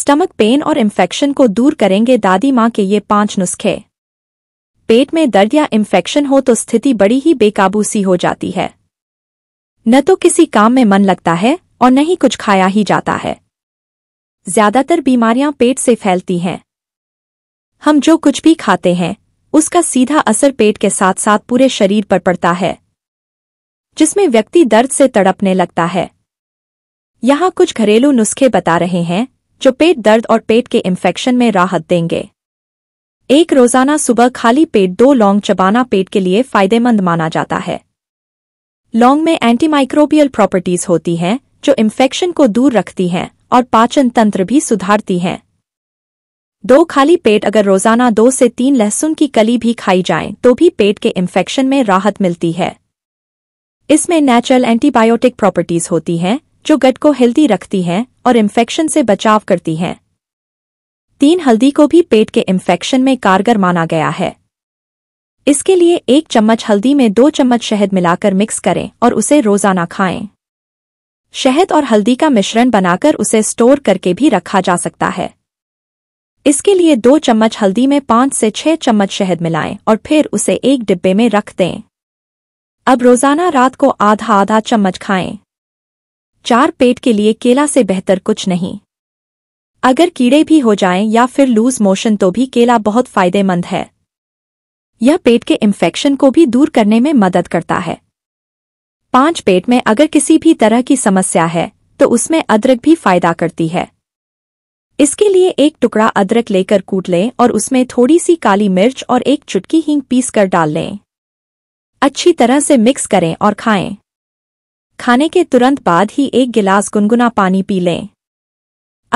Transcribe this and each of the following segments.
stomach pain और infection को दूर करेंगे दादी माँ के ये पांच नुस्खे पेट में दर्द या इन्फेक्शन हो तो स्थिति बड़ी ही बेकाबू सी हो जाती है न तो किसी काम में मन लगता है और न ही कुछ खाया ही जाता है ज्यादातर बीमारियां पेट से फैलती हैं हम जो कुछ भी खाते हैं उसका सीधा असर पेट के साथ साथ पूरे शरीर पर पड़ता है जिसमें व्यक्ति दर्द से तड़पने लगता है यहाँ कुछ घरेलू नुस्खे बता रहे हैं जो पेट दर्द और पेट के इन्फेक्शन में राहत देंगे एक रोजाना सुबह खाली पेट दो लौंग चबाना पेट के लिए फायदेमंद माना जाता है लौंग में एंटीमाइक्रोबियल प्रॉपर्टीज होती हैं जो इन्फेक्शन को दूर रखती हैं और पाचन तंत्र भी सुधारती हैं दो खाली पेट अगर रोजाना दो से तीन लहसुन की कली भी खाई जाए तो भी पेट के इन्फेक्शन में राहत मिलती है इसमें नेचुरल एंटीबायोटिक प्रॉपर्टीज होती हैं जो गट को हेल्दी रखती हैं और इन्फेक्शन से बचाव करती हैं तीन हल्दी को भी पेट के इन्फेक्शन में कारगर माना गया है इसके लिए एक चम्मच हल्दी में दो चम्मच शहद मिलाकर मिक्स करें और उसे रोजाना खाएं शहद और हल्दी का मिश्रण बनाकर उसे स्टोर करके भी रखा जा सकता है इसके लिए दो चम्मच हल्दी में पाँच से छह चम्मच शहद मिलाएं और फिर उसे एक डिब्बे में रख दें अब रोजाना रात को आधा आधा चम्मच खाएं चार पेट के लिए केला से बेहतर कुछ नहीं अगर कीड़े भी हो जाएं या फिर लूज मोशन तो भी केला बहुत फायदेमंद है यह पेट के इन्फेक्शन को भी दूर करने में मदद करता है पांच पेट में अगर किसी भी तरह की समस्या है तो उसमें अदरक भी फायदा करती है इसके लिए एक टुकड़ा अदरक लेकर कूट लें और उसमें थोड़ी सी काली मिर्च और एक चुटकी हींग पीस कर डाल लें अच्छी तरह से मिक्स करें और खाएं खाने के तुरंत बाद ही एक गिलास गुनगुना पानी पी लें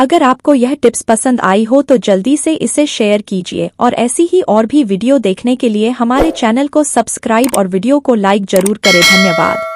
अगर आपको यह टिप्स पसंद आई हो तो जल्दी से इसे शेयर कीजिए और ऐसी ही और भी वीडियो देखने के लिए हमारे चैनल को सब्सक्राइब और वीडियो को लाइक जरूर करें धन्यवाद